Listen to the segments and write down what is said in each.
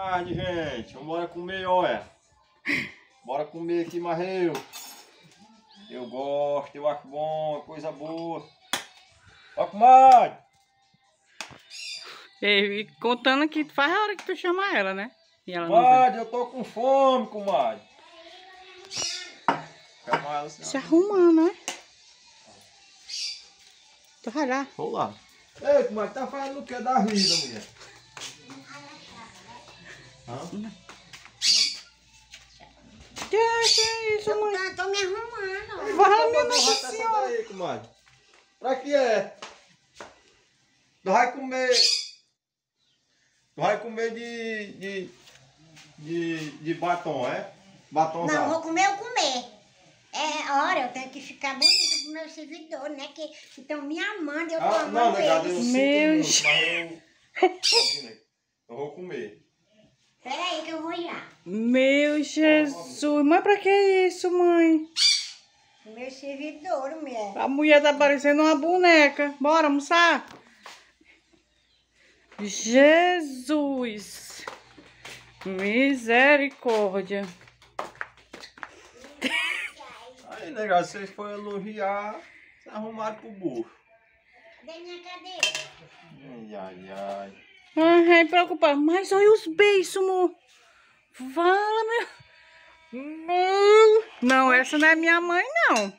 tarde, gente. Vamos comer, olha. Bora comer aqui, marreio. Eu gosto, eu acho bom, é coisa boa. Ó, comadre! E contando que faz a hora que tu chama ela, né? E ela comadre, eu tô com fome, comadre. Calma ela, senhora. Se arrumando, né? Tô ralhar. Vou lá. Ei, comadre, tá fazendo o que da vida, mulher? Que é, isso, mãe? Eu tô me arrumando. Vai, minha nossa senhora. Aí, comadre. Pra que é? Tu vai comer... Tu vai comer de... de... de, de batom, é? Batom Não, vou comer, eu comer. É hora, eu tenho que ficar bonita pro meus servidor, né? Que então me amando, eu tô ah, amando não, negado, eu Meu... Sinto muito, mas eu... eu vou comer eu vou olhar. Meu Jesus. Mas pra que isso, mãe? Meu servidor, mulher. A mulher tá parecendo uma boneca. Bora almoçar? Jesus. Misericórdia. Aí, legal, vocês foram elogiar, se arrumaram pro burro. Vem minha cadeira. Ai, ai, ai. Ai, preocupado. Mas olha os beijos, amor. Fala, meu... meu... Não, essa não é minha mãe, não.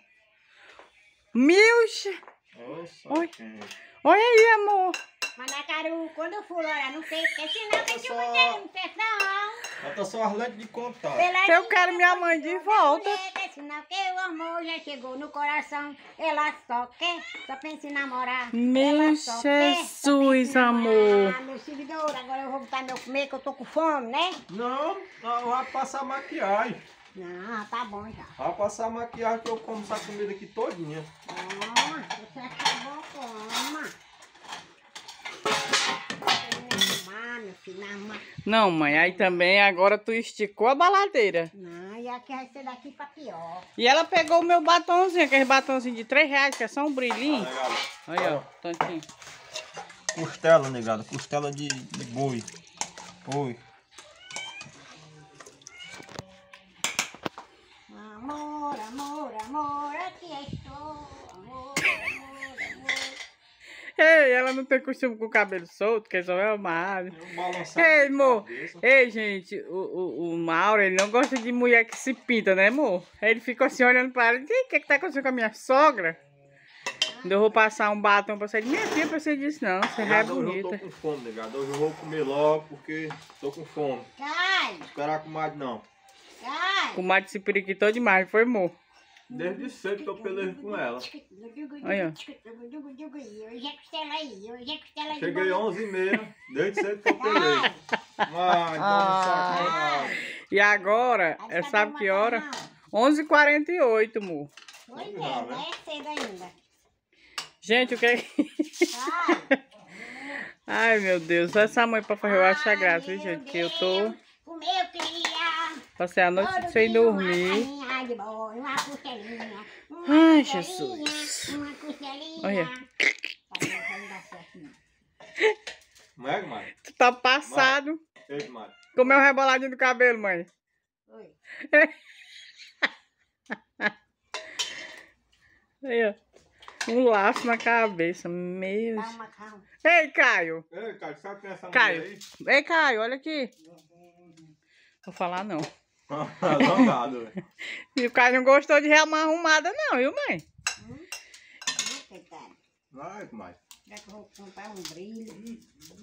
Meu... Oi, é. Olha aí, amor manacaru né, quando eu for, lá não sei porque senão que eu só... não tem, não. só arlete de contar. eu quero minha mãe de volta. Mulher, senão que o amor já chegou no coração, ela só quer, só pensa em namorar. Meu Jesus, quer, só amor. Ah, meu servidor, agora eu vou botar meu comer, que eu tô com fome, né? Não, não vai passar maquiagem. Não, ah, tá bom já. Vai passar maquiagem que eu como essa comida aqui todinha. Ah, você acabou, coma. Não, mãe, aí também agora tu esticou a baladeira. Não, e aqui vai ser daqui pra tá pior. E ela pegou o meu batonzinho, aquele batonzinho de 3 reais, que é só um brilhinho. Ah, Olha, ó, tantinho. Costela, negado, costela de, de boi. Amor, amor, amor, aqui estou. Ei, ela não tem costume com o cabelo solto, que só é o Mauro. É Ei, amor. Ei, gente, o, o, o Mauro, ele não gosta de mulher que se pinta, né, amor? Ele ficou assim olhando pra ela. O que, que tá acontecendo com a minha sogra? É. Eu vou passar um batom pra você. Minha filha, pra você disse, não, você já é bonita. Eu tô com fome, negado. Hoje eu vou comer logo, porque tô com fome. Cai! Não esperar com mais, não. Cai! O mais se periquitou demais, foi, amor. Desde sempre eu pelei com ela. Olha. Cheguei 11 h 30 desde sempre que eu pelei. Ai, ah, então ah. e agora, é, tá sabe que hora? 11h48, amor. Pois é, né? É cedo ainda. Gente, o que é Ai, meu Deus. Essa mãe pra fazer eu acho graça, viu, gente? Que eu tô... Passei a noite sem dormir de boa, uma costelinha. Uma Ai, Jesus. Uma costelinha. Olha. Tá não é, mãe? Tu tá passado. Mãe. mãe. Comeu um reboladinho do cabelo, mãe. Oi. Aí, ó. Um laço na cabeça, meu. Calma, calma. Ei, Caio. Ei, Caio, sabe quem é essa Caio. Ei, Caio, olha aqui. Vou falar não. Jogado, E o cara não gostou de relma arrumada, não, viu, mãe? Hum? Coitado. Vai, comadre. Já que eu vou comprar um brilho.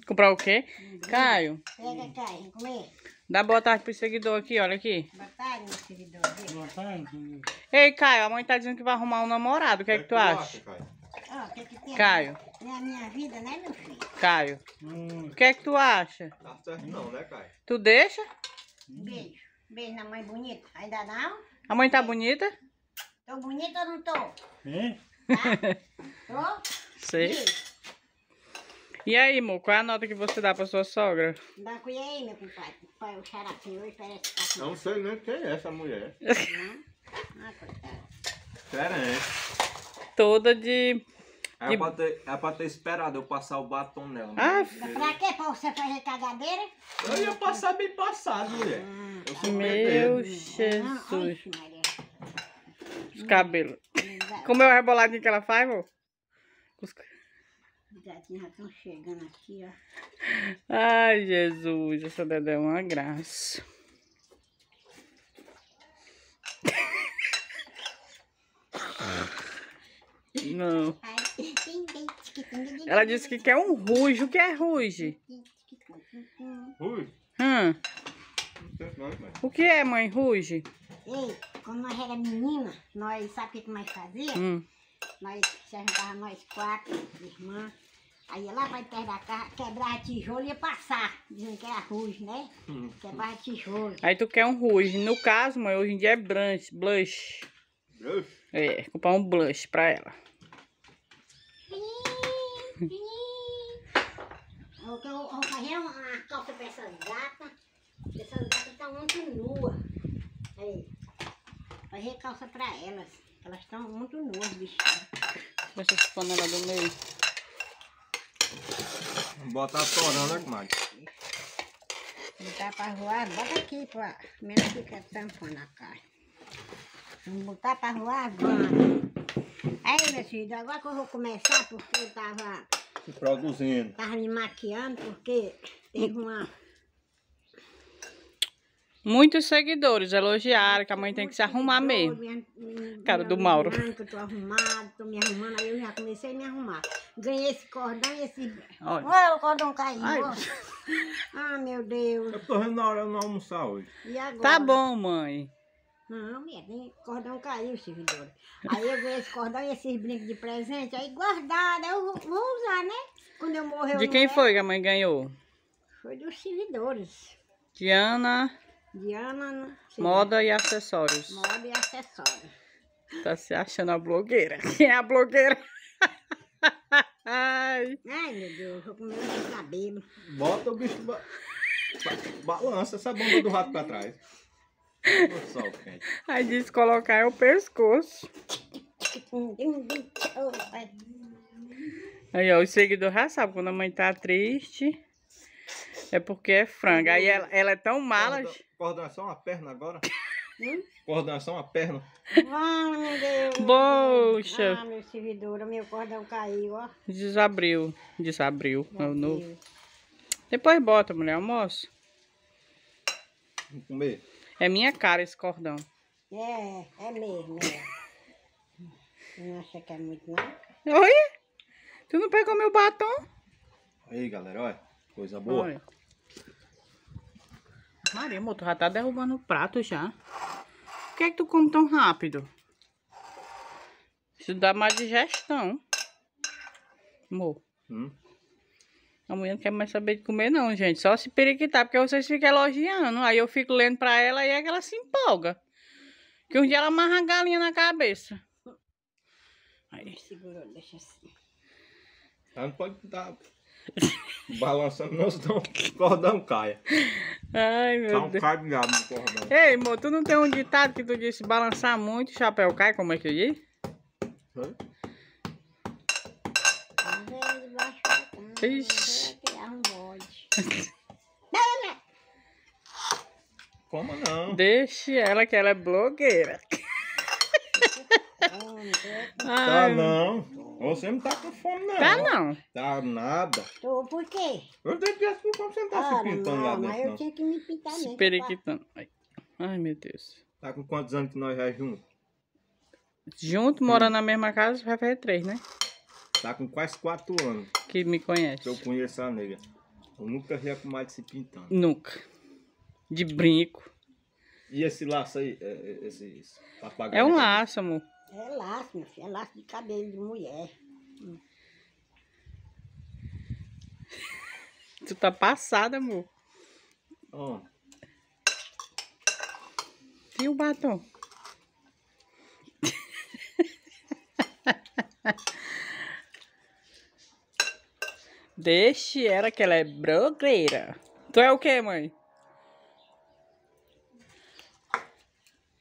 Comprar o quê? Um Caio. Pega, Caio, comer. Dá boa tarde pro seguidor aqui, olha aqui. Boa tarde, meu seguidor. Boa tarde. Ei, Caio, a mãe tá dizendo que vai arrumar um namorado. O que, é que, é que tu acha? O Caio? Ó, oh, que é que tem Caio. É a minha vida, né, meu filho? Caio. Hum. O hum. que é que tu acha? Tá certo não, né, Caio? Tu deixa? Beijo. Beijo na mãe é bonita. Ainda não? A mãe tá bonita? Tô bonita ou não tô? Hein? Tá? tô? Sei. E aí, amor, qual é a nota que você dá pra sua sogra? Dá cuia aí, meu compadre. Pai, o xarapinho hoje parece que tá Não sei nem quem é essa mulher. Não? Ah, coitada. aí. Toda de... É tipo- pra ter, é pode ter esperado eu passar o batom nela. Ah, pra quê? Pra você fazer cagadeira? Eu ia passar bem passado, mulher. Eu Meu Jesus. Os cabelos. Como é o reboladinho que ela faz, vô? Os... Os já estão chegando aqui, ó. Ai, Jesus. Essa Dedé é uma graça. Não. Ela disse que quer um ruge. O que é ruge? Ruge? Hum. O que é, mãe, ruge? Ei, quando nós era menina, nós, sabe o que nós fazia? Hum. Nós se ajudava nós quatro, irmãs. Aí ia lá pra perto da casa, quebrava tijolo e ia passar, dizendo que era ruge, né? Hum. Quebrava tijolo. Aí tu quer um ruge. No caso, mãe, hoje em dia é Blush? Blush? É, comprar um blush pra ela o eu vou fazer uma calça para essas gatas. Essas gatas estão muito nuas. Aí. Fazer calça para elas. Elas estão muito nuas, bicho. Deixa essa panela do meio. Bota a torana, comadre. Não dá para voar, bota aqui para menos ficar tampando a carne. Não botar para voar, agora. Aí, meu filho, agora que eu vou começar, porque eu tava... Se produzindo. Tava me maquiando, porque tem uma... Muitos seguidores elogiaram que a mãe tem que se arrumar mesmo. Cara do Mauro. Que eu tô arrumado, tô me arrumando, aí eu já comecei a me arrumar. Ganhei esse cordão e esse... Olha, Olha o cordão caiu. Ah, meu Deus. Eu tô vendo na hora de não almoçar hoje. Tá bom, mãe. Não, minha, o cordão caiu, servidor Aí eu ganhei esse cordão e esses brincos de presente, aí guardado, eu vou, usar, né? Quando eu morrer eu De quem foi que a mãe ganhou? Foi dos servidores. Diana... Diana... Né? Moda e acessórios. Moda e acessórios. Tá se achando a blogueira. Quem é a blogueira? Ai. Ai, meu Deus, vou comer meu cabelo. Bota o bicho... Ba... Balança essa bomba do rato pra trás. Aí diz colocar o pescoço. Aí, ó, o seguidor já sabe, quando a mãe tá triste, é porque é frango. Aí ela, ela é tão mala... Coordenação a é perna agora? Hum? Coordenação a é perna. Ah, meu Deus. Poxa. Ah, meu servidor, meu cordão caiu, ó. Desabriu. Desabriu. É meu novo. Depois bota, mulher, almoço. Vamos comer. É minha cara esse cordão. É, é mesmo. É. não acha que é muito, não? Oi? Tu não pegou meu batom? Aí, galera, olha. Coisa boa. Olha. Maria, amor, tu já tá derrubando o prato já. Por que é que tu come tão rápido? Isso dá mais digestão. Amor. Hum? A mulher não quer mais saber de comer, não, gente. Só se periquitar, porque vocês ficam elogiando. Aí eu fico lendo pra ela e é que ela se empolga. Que um dia ela amarra a galinha na cabeça. Aí. Segura, deixa assim. Ela não pode estar balançando, não, senão o cordão caia. Ai, meu tá Deus. um cabo no cordão. Ei, amor, tu não tem um ditado que tu disse balançar muito, chapéu cai, como é que eu disse? Hã? Ixi é um bode. Como não? Deixe ela que ela é blogueira. Ah, tá é. não. Você não tá com fome, não. Tá não. Tá nada. Tô, por quê? Eu tenho que assim como você não tá se pintando lá dentro. Mas eu tinha que me pintar mesmo. Se tá? periquitando. Ai. Ai, meu Deus. Tá com quantos anos que nós já é juntos? Junto, morando na mesma casa, vai fazer três, né? Tá com quase 4 anos. Que me conhece. Que eu conheço a nega. Eu nunca vi a comadre se pintando. Nunca. De brinco. E esse laço aí? É, é, esse, esse papagaio? É um laço, amor. É laço, meu filho. É laço de cabelo de mulher. Tu tá passada, amor. Oh. E o batom? Deixe ela que ela é brogueira. Tu é o que, mãe?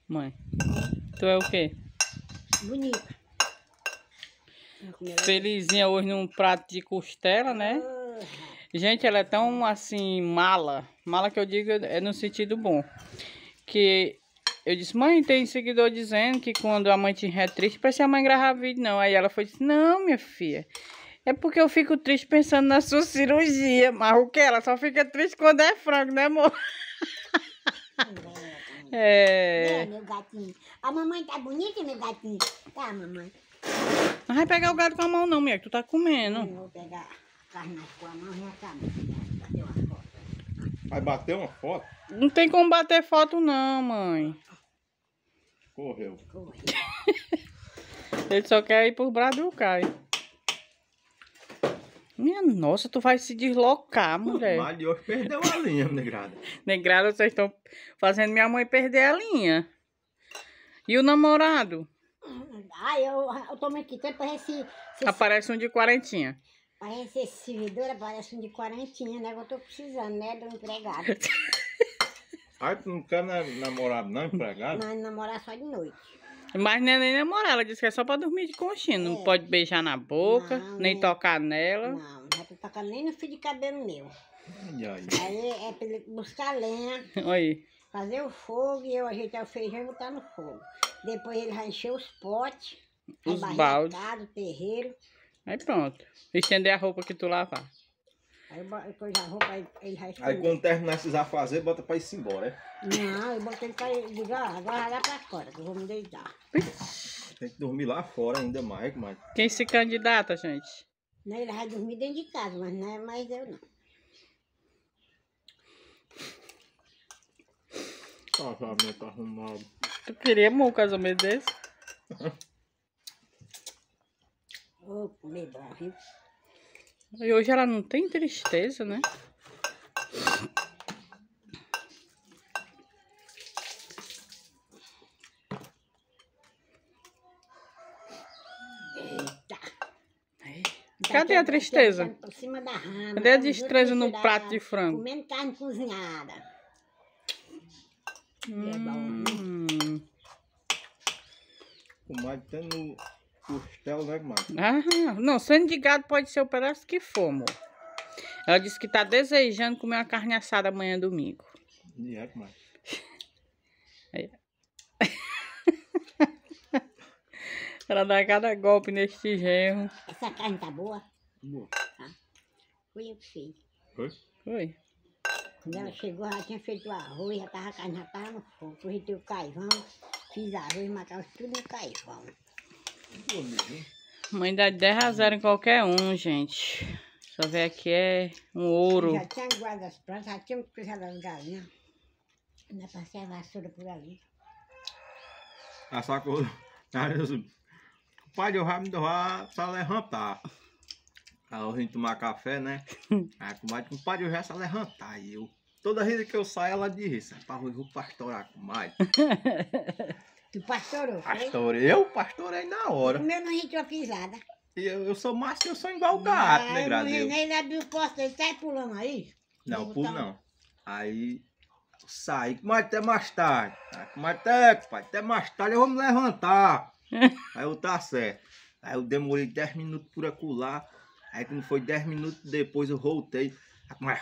Mãe, tu é o que? Bonita. Felizinha hoje num prato de costela, né? Ah. Gente, ela é tão assim, mala. Mala que eu digo é no sentido bom. Que eu disse, mãe, tem seguidor dizendo que quando a mãe tinha é triste, parece a mãe gravar vídeo, não. Aí ela foi disse, não, minha filha. É porque eu fico triste pensando na sua cirurgia, mas o que? Ela só fica triste quando é frango, né, amor? É. É, meu gatinho. A mamãe tá bonita, meu gatinho. Tá, mamãe. Não vai pegar o gato com a mão, não, minha, que tu tá comendo. Eu vou pegar carne com a mão e a foto. Vai bater uma foto? Não tem como bater foto, não, mãe. Correu. Correu. Ele só quer ir por Brasil, cai. Minha nossa, tu vai se deslocar, mulher. hoje perdeu a linha, negrada. negrada, vocês estão fazendo minha mãe perder a linha. E o namorado? ah eu, eu tomo aqui tempo parece... Se, Aparece um de quarentinha. Parece esse servidor, aparece um de quarentinha, né? Eu tô precisando, né? Do empregado. Ai, tu não quer namorado não, empregado? Mas namorar só de noite. Mas é nem namorar, ela disse que é só pra dormir de conchinha. Não é. pode beijar na boca, não, nem tocar nela. Não, não pode tocar nem no fio de cabelo meu. E aí? Aí é pra ele buscar lenha. Aí. Fazer o fogo e eu ajeitar o feijão e botar no fogo. Depois ele vai encher os potes. Os baldes. o terreiro. Aí pronto. Estender a roupa que tu lavar. Aí eu já vou pra ele, ele Aí quando terminar bota pra ir embora, é? Não, eu botei ele pra ele. agora vai lá pra fora, que eu vou me deitar. Tem que dormir lá fora ainda mais, mas. Quem se candidata, gente? Não, ele vai dormir dentro de casa, mas não é mais eu não. Casamento arrumado. Tu queria um casamento desse? Vou comer bravo, e hoje ela não tem tristeza, né? Eita. Cadê a tá tristeza? Tá rama, Cadê a tá destreza no prato de frango? Comendo carne cozinhada. Hum. É bom, né? O Mário tá no... Costela, né, Márcia? Ah, não, sendo de gado pode ser o pedaço que for, amor. Ela disse que tá desejando comer uma carne assada amanhã domingo. E é, Márcia? Ela dá cada golpe neste genro. Essa carne tá boa? Boa. Tá. Foi eu que fiz. Foi? Foi. Quando ela chegou, ela tinha feito o arroz, já tava, a carne já tava no fogo. Aproveitei o caivão, fiz arroz, matava tudo no caivão. Mãe dá 10 a 0 em qualquer um, gente. Só ver aqui é um ouro. Já tinha guardado as plantas, já tinha cruzado as galinhas. Ainda passei a vassoura por ali. A ah, saco. O pai de do Rápido Rá só levantar. A eu vim tomar café, né? Aí comadre, o pai do Rá só levantar. E eu. Toda vez que eu saio, ela diz: Rapaz, eu vou pastorar, com comadre. Tu pastorou? Pastorei. Eu pastorei na hora. O meu não rentou pisada. Eu, eu sou macio, eu sou igual o gato, né, Gradeu? É ele abriu o posto, ele sai pulando aí. Não, pulo tá- não. Aí saí, mas até mais tarde. Mas até, pai, até mais tarde eu vou me levantar. aí eu tá certo. Aí eu demorei 10 minutos por acular. Aí quando foi 10 minutos depois eu voltei. Aí, mas...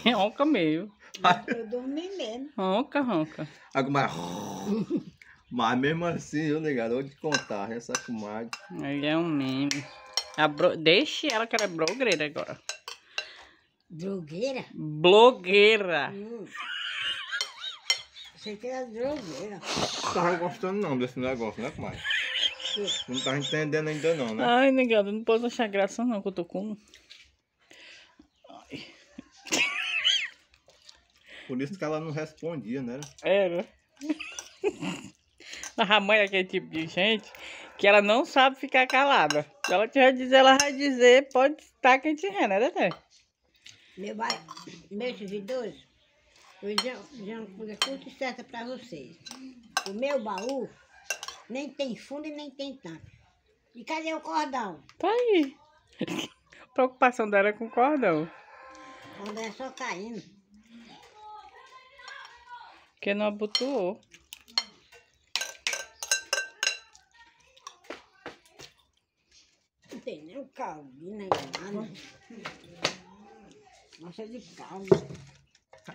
Que é onca meio. Dá eu dormir mesmo. Ronca, ronca. mais, mas mesmo assim, eu ligado, vou te contar, essa comadre. Ele é um meme. Bro... Deixe ela que ela é blogueira agora. Drogueira? Blogueira. Hum. Achei que era drogueira. Não tava gostando não desse negócio, né, comadre? Não tava entendendo ainda não, né? Ai, negado, não posso achar graça não, que eu tô com... Ai. Por isso que ela não respondia, né? É, né? A mãe é aquele tipo de gente que ela não sabe ficar calada. Se ela tiver dizer, ela vai dizer, pode estar quente tiver, né, Dedé? Meu pai, meus servidores, eu já, já é coisa certa para vocês. O meu baú nem tem fundo e nem tem tampa. E cadê o cordão? Tá aí. A preocupação dela é com o cordão. O cordão é só caindo. Porque não abotoou. Não tem nem o caldo, nem né, nada. Nossa, é de caldo.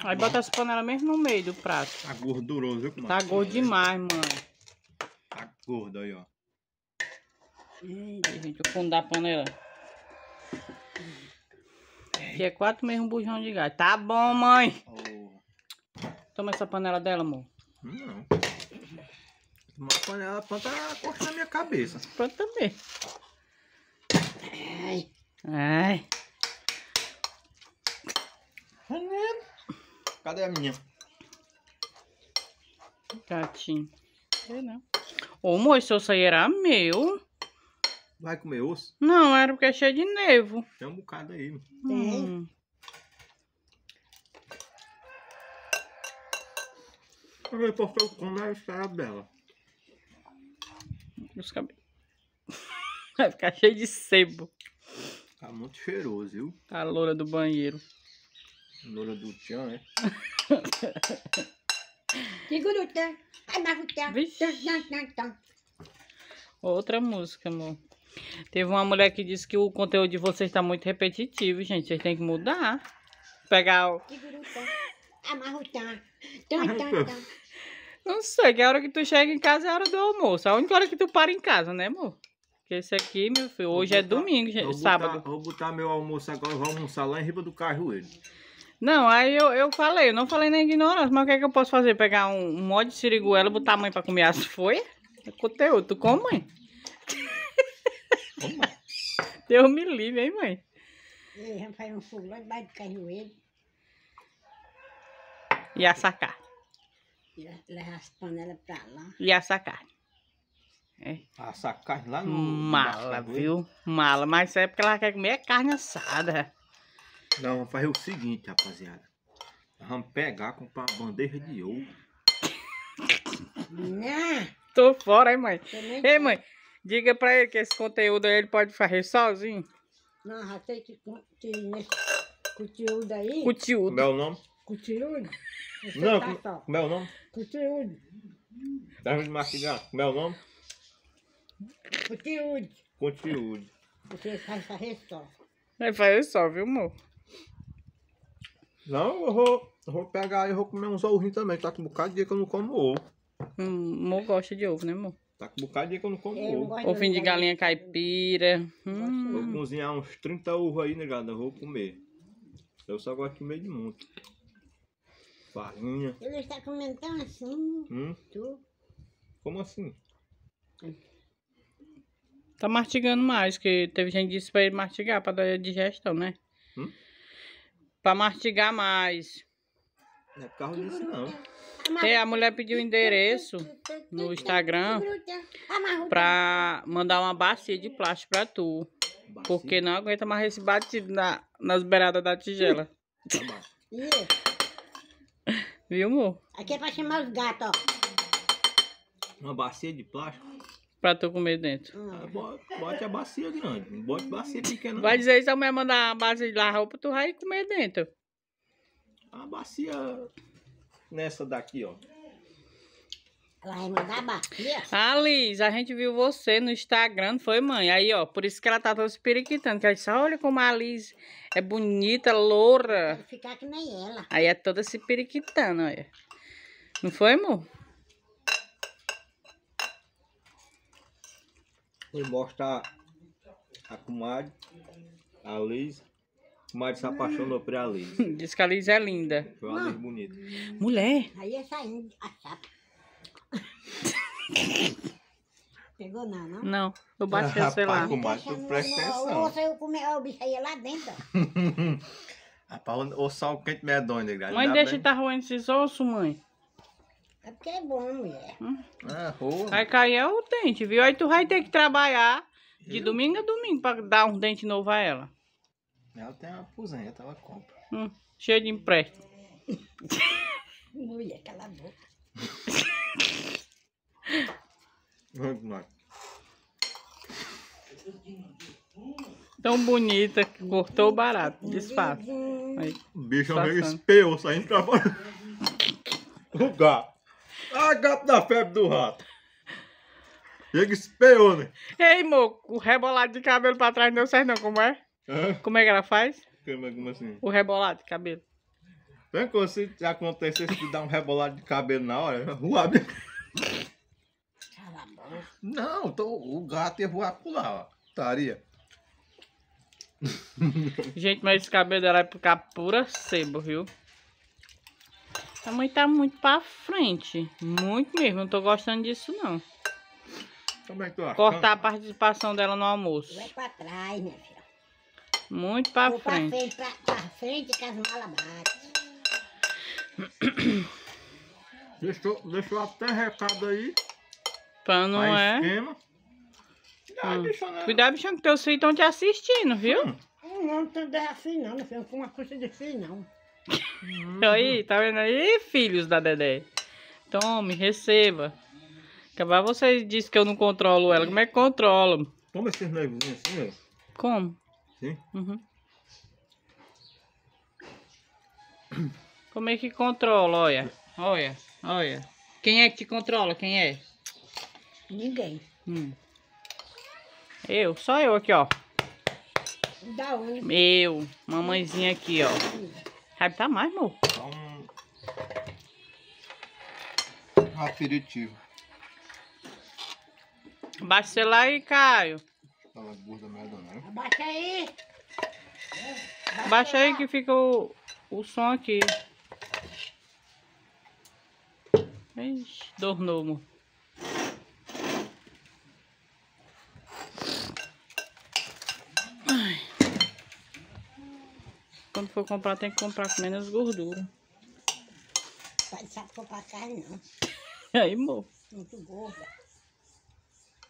Aí bota as panelas mesmo no meio do prato. Tá gorduroso, viu, mano? Tá assim, gordo né? demais, mano. Tá gordo aí, ó. Eita, gente, o fundo da panela. Aqui é quatro mesmo bujão de gás. Tá bom, mãe. Toma essa panela dela, amor. Não. Uma panela, a planta corta na minha cabeça. Planta também. Ai. Ai. Cadê a minha? Gatinho. não. Ô, moço, esse osso aí era meu. Vai comer osso? Não, era porque é cheio de nevo. Tem um bocado aí. Hum. Tem. Hum. falei, porque eu como a história dela. Os cabelos. Vai ficar cheio de sebo. Tá muito cheiroso, viu? Tá a loura do banheiro. Loura do tchan, né? Outra música, amor. Teve uma mulher que disse que o conteúdo de vocês tá muito repetitivo, gente. Vocês têm que mudar. Pegar o... Não sei, que a hora que tu chega em casa é a hora do almoço. A única hora que tu para em casa, né, amor? Porque esse aqui, meu filho, hoje é botar, é domingo, vou sábado. Botar, vou botar meu almoço agora, vou almoçar lá em riba do Carroeiro. Não, aí eu, eu falei, eu não falei na ignorância, mas o que é que eu posso fazer? Pegar um, um molde de siriguela, botar a mãe pra comer as folhas? É conteúdo, tu come, mãe? Como? É? Deus me livre, hein, mãe? E aí, vai um fogão, vai de carroeiro. E a sacar levar as panelas pra lá. E assar carne. É. Assar carne lá no... Mala, viu? Mala, mas é porque ela quer comer carne assada. Não, vamos fazer o seguinte, rapaziada. Vamos pegar, comprar uma bandeja de ouro. Né? Tô fora, hein, mãe? Ei, mãe, diga pra ele que esse conteúdo aí ele pode fazer sozinho. Não, já tem que, né? conteúdo aí... Conteúdo. Como é o nome? Continue. não, tá, como é o nome? Continue. Dá de mastigar. Como é o nome? Continue. Continue. Você faz a só. Vai fazer só, viu, amor? Não, eu vou, eu vou pegar e vou comer uns ovinhos também. Tá com um bocado de dia que eu não como ovo. Hum, amor gosta de ovo, né, amor? Tá com um bocado de dia que eu não como eu ovo. Ovinho de galinha caipira. Hum. Vou cozinhar uns 30 ovos aí, negada. Né, eu vou comer. Eu só gosto de comer de muito. Farinha. Ele não está comendo tão assim? Hum? Tu? Como assim? Tá mastigando mais, que teve gente que disse pra ele mastigar, pra dar digestão, né? Hum? Pra mastigar mais. Não é por causa disso, não. É, a mulher pediu o endereço no Instagram pra mandar uma bacia de plástico pra tu. Bacia? Porque não aguenta mais esse batido na, nas beiradas da tigela. Tá bom. Viu, amor? Aqui é pra chamar os gatos, ó. Uma bacia de plástico. Pra tu comer dentro. Hum. bote a bacia grande, não bota bacia pequena. Vai dizer isso eu mesmo mandar a bacia de lá roupa, tu vai comer dentro. A bacia nessa daqui, ó. Ela vai mandar bater. Liz, a gente viu você no Instagram, foi, mãe? Aí, ó, por isso que ela tá toda se periquitando. Que olha como a Liz é bonita, loura. Vai ficar que nem ela. Aí é toda se periquitando, olha. Não foi, amor? Vou mostrar a comadre, a Liz. O Mário se apaixonou por a Liz. Diz que a Liz é linda. Foi uma Liz bonita. Mulher. Aí é saindo a chapa. Pegou não, não? Não, eu bati ah, sei lá. Comadre, tu tá presta atenção. Ou saiu o bicho aí é lá dentro. Rapaz, o sal quente medonho, negrado. Mãe, deixa estar tá roendo esses ossos, mãe. É porque é bom, mulher. Hum. Ah, ruim. Aí caiu é o dente, viu? Aí tu vai ter que trabalhar de Eu? domingo a domingo pra dar um dente novo a ela. Ela tem uma aposenta, ela compra. Hum, de empréstimo. mulher, cala a boca. Tão bonita que cortou barato, desfato. O bicho é meio espeou saindo pra fora. o gato. Ah, gato da febre do rato. Chega espeou, né? Ei, moco, o rebolado de cabelo pra trás não deu não, como é? Hã? Como é que ela faz? Como é, assim? O rebolado de cabelo. Tranquilo, se acontecesse de dar um rebolado de cabelo na hora, rua não, então o gato ia voar por lá, ó. Estaria. Gente, mas esse cabelo dela vai é ficar pura sebo, viu? A mãe tá muito pra frente. Muito mesmo. Não tô gostando disso, não. Como é que tu Cortar a participação dela no almoço. Vai pra trás, minha filha. Muito pra Vou frente. Pra frente, pra, pra frente que as malas batem. deixou, deixou até recado aí. Pano não é. Esquema. Cuidado, hum. bicho, né? Cuidado, bichão, que teus filhos estão te assistindo, viu? Hum. Não, não tem assim não, Não filho. Com uma coisa de filho, não. aí, tá vendo aí, filhos da Dedé? Tome, receba. Acabar vocês disse que eu não controlo ela. Como é que controla? Toma esses negozinhos assim, meu. Como? Sim. Uhum. Como é que controla, olha? Olha, olha. Quem é que te controla? Quem é? Ninguém. Hum. Eu, só eu aqui, ó. Da onde? Meu, mamãezinha aqui, ó. Sabe, tá mais, amor? Só um aperitivo. Baixa o celular aí, Caio. Ela gorda merda, né? Baixa aí. Baixa, Baixa aí que fica o, o som aqui. Ixi, dornou, amor. for comprar, tem que comprar com menos gordura. Pai, sabe comprar carne, não. Aí, amor. Muito gorda.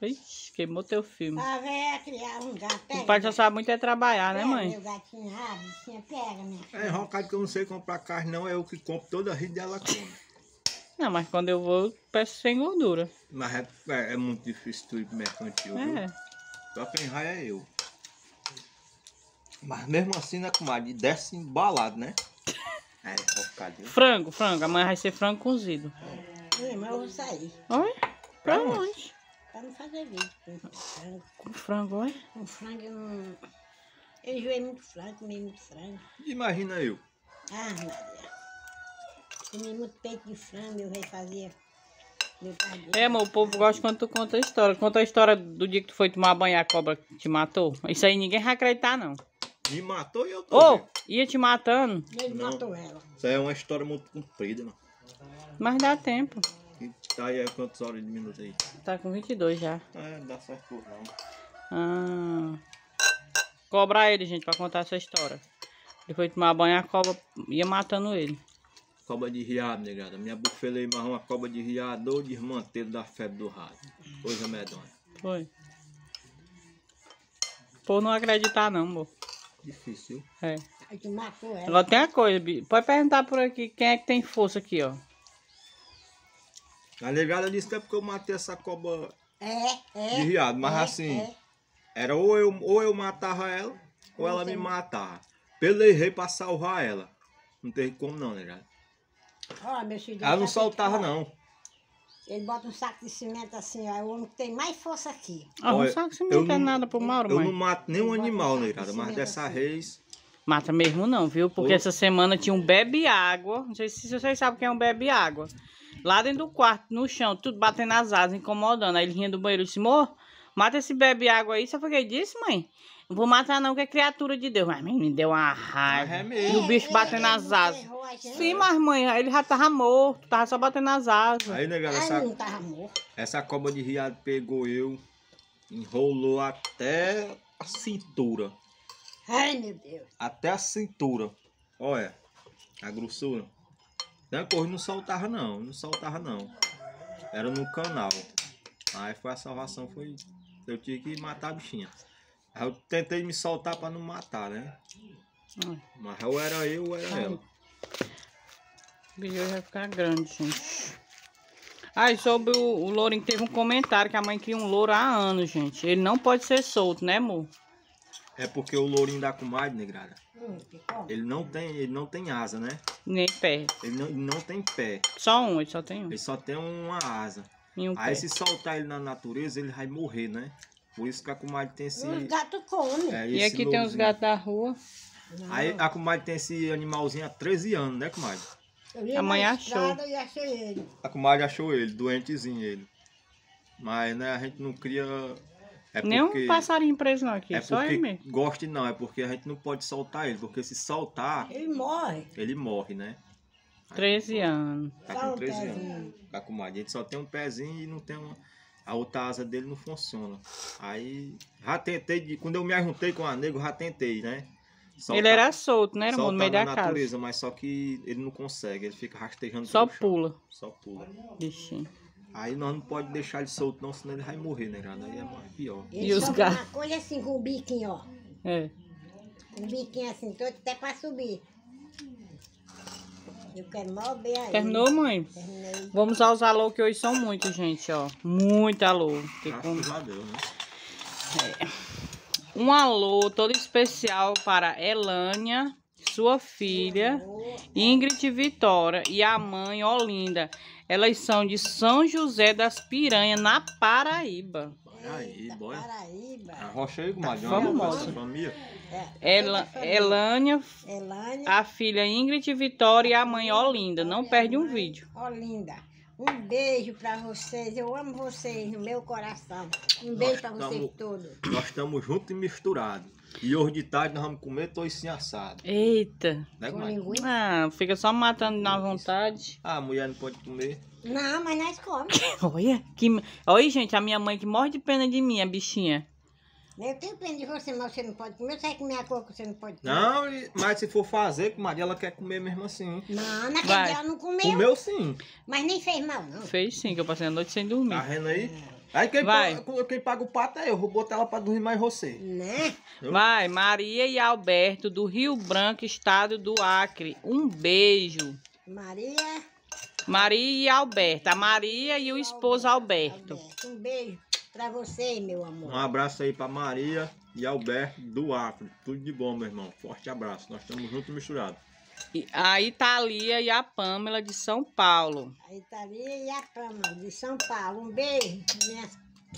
Ixi, queimou teu filme. Ah, tá véia, criar um gato. o pai já né? sabe muito é trabalhar, né, pega, né, mãe? Meu gatinho, ah, bichinha, pega, minha é, filha. É roncado que eu não sei comprar carne, não. É eu que compro toda a vida dela com. Não, mas quando eu vou, peço sem gordura. Mas é, é, é muito difícil tu ir mercantil, é. viu? Só quem raia é eu. Mas mesmo assim, né, comadre? Desce embalado, né? É, é, bocadinho. Frango, frango. Amanhã vai ser frango cozido. É, mas eu vou sair. Oi? Pra, pra onde? onde? Pra não fazer vídeo com frango. Com frango, oi? Com frango eu não... Eu enjoei muito frango, comi muito frango. Imagina eu. Ah, Maria. Comi muito peito de frango, eu rei fazia... é, amor, o povo gosta quando tu conta a história. Conta a história do dia que tu foi tomar banho e a cobra te matou. Isso aí ninguém vai acreditar, não. Me matou e eu tô. Ô, oh, ia te matando. Ele Não, matou ela. Isso aí é uma história muito comprida, mano. Mas dá tempo. E tá aí é quantas horas de minuto aí? Tá com 22 já. É, dá certo não. Ah. Cobrar ele, gente, pra contar essa história. Ele foi tomar banho, a cobra ia matando ele. Cobra de riado, negada. Me abufelei marrom, uma cobra de riado ou desmanteiro da febre do rato. Coisa medonha. Foi. Por não acreditar não, amor. Difícil. É. Aí tu matou ela. Agora tem a coisa, Pode perguntar por aqui quem é que tem força aqui, ó. A legada disse que é porque eu matei essa cobra é, é, de riado, mas é, assim, é. era ou eu, ou eu matava ela, ou ela me matava. Pelejei pra salvar ela. Não teve como não, né, Ah, ela não soltava, não. Ele bota um saco de cimento assim, ó, é o homem que tem mais força aqui. Ah, Olha, um saco de cimento é não é nada pro Mauro, mãe. Eu não mato nenhum animal, né, cara? Mas dessa assim. vez... Mata mesmo não, viu? Porque essa semana tinha um bebe-água. Não sei se vocês sabem o que é um bebe-água. Lá dentro do quarto, no chão, tudo batendo as asas, incomodando. Aí ele rinha do banheiro e disse, mor, mata esse bebe-água aí. Sabe o que disse, mãe? Não vou matar, não, que é criatura de Deus. Mas me deu uma raiva. É mesmo. E o bicho batendo as é asas. É Sim, mas mãe, ele já tava morto, tava só batendo as asas. Aí, negado, ah, essa, não tava morto. Essa cobra de riado pegou eu, enrolou até a cintura. Ai, meu Deus. Até a cintura. Olha, a grossura. Da é cor não soltava, não. Não soltava, não. Era no canal. Aí foi a salvação, foi... Eu tive que matar a bichinha. Aí eu tentei me soltar pra não matar, né? Ai. Mas ou era eu ou era Ai. ela. O bicho vai ficar grande, gente. Ai, sobre o, o lourinho, teve um comentário que a mãe cria um louro há anos, gente. Ele não pode ser solto, né, amor? É porque o lourinho da comadre, negrada, hum, ele não tem, ele não tem asa, né? Nem pé. Ele não, ele não tem pé. Só um, ele só tem um. Ele só tem uma asa. Um Aí pé. se soltar ele na natureza, ele vai morrer, né? Por isso que a comadre tem esse. Os gatos comem. É, e aqui tem os gatos da rua. Aí a comadre tem esse animalzinho há 13 anos, né, comadre? A mãe achou. A comadre achou ele, doentezinho ele. Mas, né, a gente não cria. É porque... Nem um passarinho preso não aqui, é só ele mesmo. Goste não, é porque a gente não pode soltar ele, porque se soltar. Ele morre. Ele morre, né? 13 anos. Tá com 13 anos. Tá com mais. A gente só tem um pezinho e não tem uma a outra asa dele não funciona. Aí já tentei, de, quando eu me ajuntei com a anego já tentei, né? ele era solto, né, irmão? No meio da natureza, casa. mas só que ele não consegue, ele fica rastejando. Só pula. Chão, só pula. Bichinho. Aí nós não pode deixar ele solto, não, senão ele vai morrer, né, cara? Aí é mais pior. e os gatos? Uma coisa assim, com o biquinho, ó. É. Um biquinho assim, todo até pra subir. Eu quero mó bem aí. Terminou, mãe? Terminei. Vamos usar os alô que hoje são muitos, gente, ó. Muito alô. Que com... Deus, né? é. Um alô todo especial para Elânia, sua filha, Ingrid Vitória e a mãe Olinda. Elas são de São José das Piranhas, na Paraíba. Aí, Eita, boy. Paraíba. Arrocha Vamos, famosa. Né, família. É, Ela, Elânia, Elânia, a filha Ingrid Vitória e a mãe Olinda. Não perde um vídeo. Olinda. Um beijo para vocês. Eu amo vocês no meu coração. Um beijo para vocês todos. Nós estamos juntos e misturados. E hoje de tarde nós vamos comer toicinho assado. Eita. Né, Com linguiça? Ah, fica só matando na vontade. Ah, a mulher não pode comer. Não, mas nós comemos. Olha, que... Olha, gente, a minha mãe que morre de pena de mim, a bichinha. Eu tenho pena de você, mas você não pode comer. Você vai comer a coco, você não pode comer. Não, mas se for fazer com Maria, ela quer comer mesmo assim. Não, naquele vai. dia ela não comeu. Comeu sim. Mas nem fez mal, não. Fez sim, que eu passei a noite sem dormir. Tá vendo aí? Aí quem paga, quem, paga, o pato é eu. Vou botar ela pra dormir mais você. Né? Vai, Maria e Alberto, do Rio Branco, estado do Acre. Um beijo. Maria... Maria e Alberto. A Maria e o esposo Alberto. Um beijo pra você, meu amor. Um abraço aí pra Maria e Alberto do África, Tudo de bom, meu irmão. Forte abraço. Nós estamos juntos misturados. E a Italia e a Pâmela de São Paulo. A Italia e a Pâmela de São Paulo. Um beijo, minha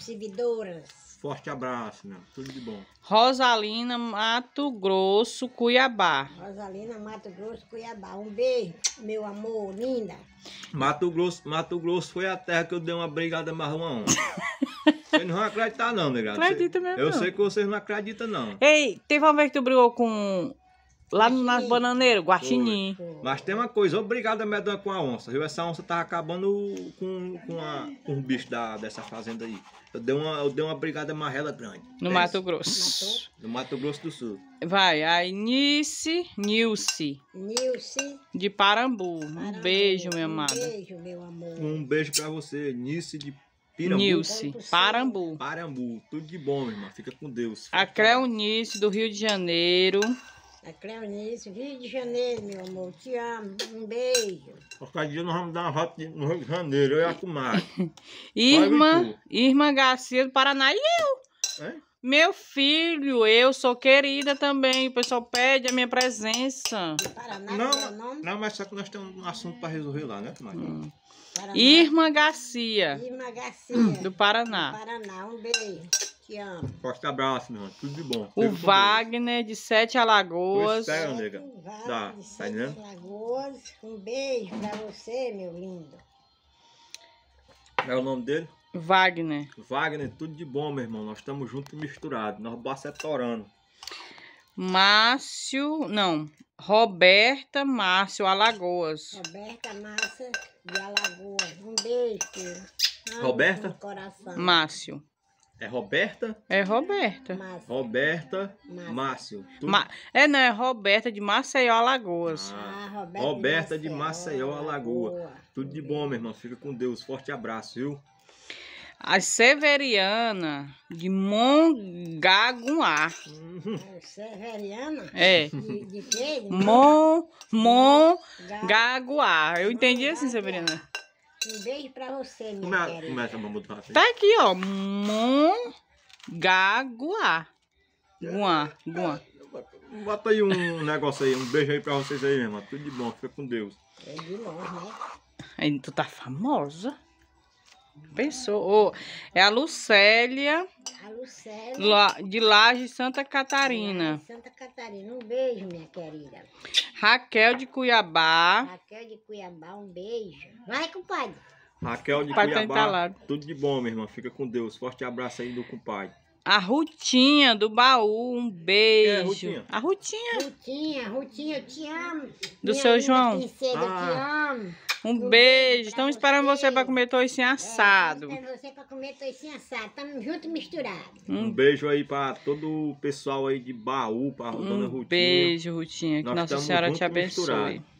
servidoras. Forte abraço, né? Tudo de bom. Rosalina, Mato Grosso, Cuiabá. Rosalina, Mato Grosso, Cuiabá. Um beijo, meu amor, linda. Mato Grosso, Mato Grosso foi a terra que eu dei uma brigada marrom ontem. Vocês não vão acreditar, não, negado. Acredita mesmo. Eu não. sei que vocês não acreditam, não. Ei, teve uma vez que tu brigou com Lá no, nas bananeiras, guaxinim. Foi. Mas tem uma coisa, obrigada a com a onça, viu? Essa onça tava acabando com, com, a, com o bicho da, dessa fazenda aí. Eu dei uma, eu dei uma brigada amarela grande. No Mato Grosso. No Mato Grosso do Sul. Vai, a Inice Nilce. Nilce. De Parambu. Parambu. Um beijo, minha amada. Um beijo, meu amor. Um beijo pra você, Nice de Pirambu. Nilce, Parambu. Parambu. Tudo de bom, irmã. Fica com Deus. a Cleonice do Rio de Janeiro. A Cleonice, Rio de Janeiro, meu amor, te amo, um beijo. Por causa nós vamos dar uma volta no Rio de Janeiro, eu e a comadre. irmã, irmã Garcia do Paraná e eu. É? Meu filho, eu sou querida também, o pessoal pede a minha presença. Do Paraná, não, não, é não, mas só que nós temos um assunto para resolver lá, né, comadre? Hum. Irmã Garcia. Irmã Garcia. Do Paraná. Do Paraná, um beijo. Te amo. Forte abraço, meu irmão. Tudo de bom. O Deus Wagner de Sete Alagoas. Espera, nega. Tá, de Sete né? Alagoas. Um beijo pra você, meu lindo. Qual é o nome dele? Wagner. Wagner, tudo de bom, meu irmão. Nós estamos juntos e misturados. Nós bacetorando. Márcio, não, Roberta Márcio Alagoas. Roberta Márcio de Alagoas. Um beijo. Roberta? Coração. Márcio. É Roberta? É Roberta. Roberta Márcio. Tu... Ma... É, não, é Roberta de Maceió, Alagoas. Ah, ah Roberta, Roberta de Maceió, Maceió Tudo de bom, meu irmão. Fica com Deus. Forte abraço, viu? A Severiana de Mongaguá. É, Severiana? É. De, de quê? Mon, Mongaguá. Eu entendi assim, Severiana. Um beijo pra você, minha Como é, como é essa Tá aqui, ó. Mongaguá. Guan, guan. É, bota aí um negócio aí, um beijo aí pra vocês aí, irmã. Tudo de bom, fica com Deus. É de longe, né? Aí tu tá famosa. Pessoa. Oh, é a Lucélia. A Lucélia. de Laje, Santa Catarina. Santa Catarina. Um beijo, minha querida. Raquel de Cuiabá. Raquel de Cuiabá, um beijo. Vai, compadre. Raquel de Pai Cuiabá. Tá tudo de bom, minha irmã. Fica com Deus. Forte abraço aí do compadre. A Rutinha do baú, um beijo. É, a Rutinha. Rutinha, Rutinha, eu te amo. Do minha seu João. ah. eu te ah. amo. Um beijo. Estamos então, esperando você para comer toicinho é, assado. É, você para comer toicinho assado. Estamos juntos misturados. Um, um beijo aí para todo o pessoal aí de Baú, para a Dona Rutinha. Um beijo, Rutinha. Que Nós Nossa Senhora te abençoe. Misturado.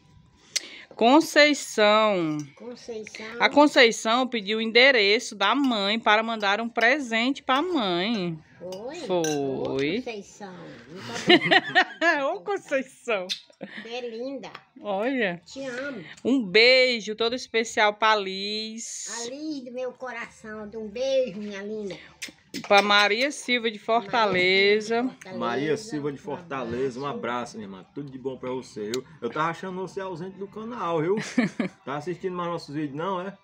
Conceição. Conceição. A Conceição pediu o endereço da mãe para mandar um presente para a mãe. Foi? Foi. Ô, Conceição. Ô, Conceição. Belinda. É Olha. Te amo. Um beijo todo especial para a Liz. A Liz do meu coração. Um beijo, minha linda. Para Maria Silva de Fortaleza. Maria Silva de Fortaleza, um abraço, minha irmã. Tudo de bom para você. Eu, eu tava achando você ausente do canal, viu? tá assistindo mais nossos vídeos, não, é?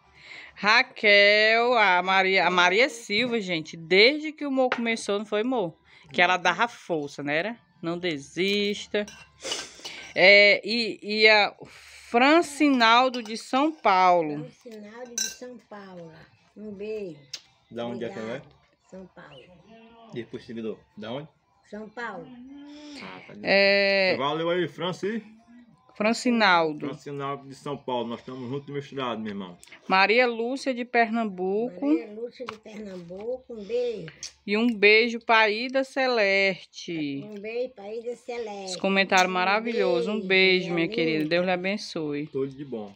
Raquel, a Maria, a Maria Silva, gente, desde que o Mo começou, não foi Mo? Que ela dava força, né? Era? Não desista. É, e, e a Francinaldo de São Paulo. Francinaldo de São Paulo. Um beijo. Da onde Obrigado. é que ela é? São Paulo. por seguidor, da onde? São Paulo. Ah, tá é... Valeu aí, Franci. Francinaldo. Francinaldo de São Paulo. Nós estamos juntos misturados, meu irmão. Maria Lúcia de Pernambuco. Maria Lúcia de Pernambuco, um beijo. E um beijo para Ida Celeste. Um beijo para Ida Celeste. Esse comentário um maravilhoso. Beijo, um beijo, minha, minha querida. Deus lhe abençoe. Tudo de bom.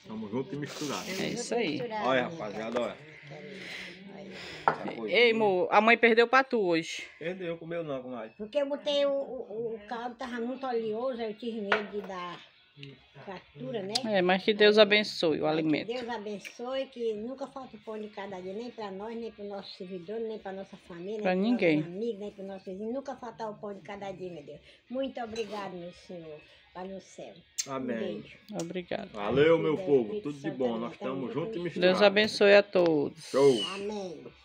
Estamos juntos e misturados. É isso aí. Olha, rapaziada, olha. É, ei, amor, a mãe perdeu pra tu hoje. Perdeu, comeu não, comadre. Porque eu botei o, o, o caldo, tava muito oleoso, aí eu tive medo de dar fratura, né? É, mas que Deus abençoe o alimento. Que Deus abençoe, que nunca falta o pão de cada dia, nem pra nós, nem pro nosso servidor, nem pra nossa família, pra nem ninguém. nosso amigo, nem pro nosso vizinho. Nunca faltar o pão de cada dia, meu Deus. Muito obrigado, meu Senhor para tá céu. Amém. Um Obrigado. Valeu, meu povo. Tudo de bom. Nós estamos juntos e misturados. Deus abençoe a todos. Show. Amém.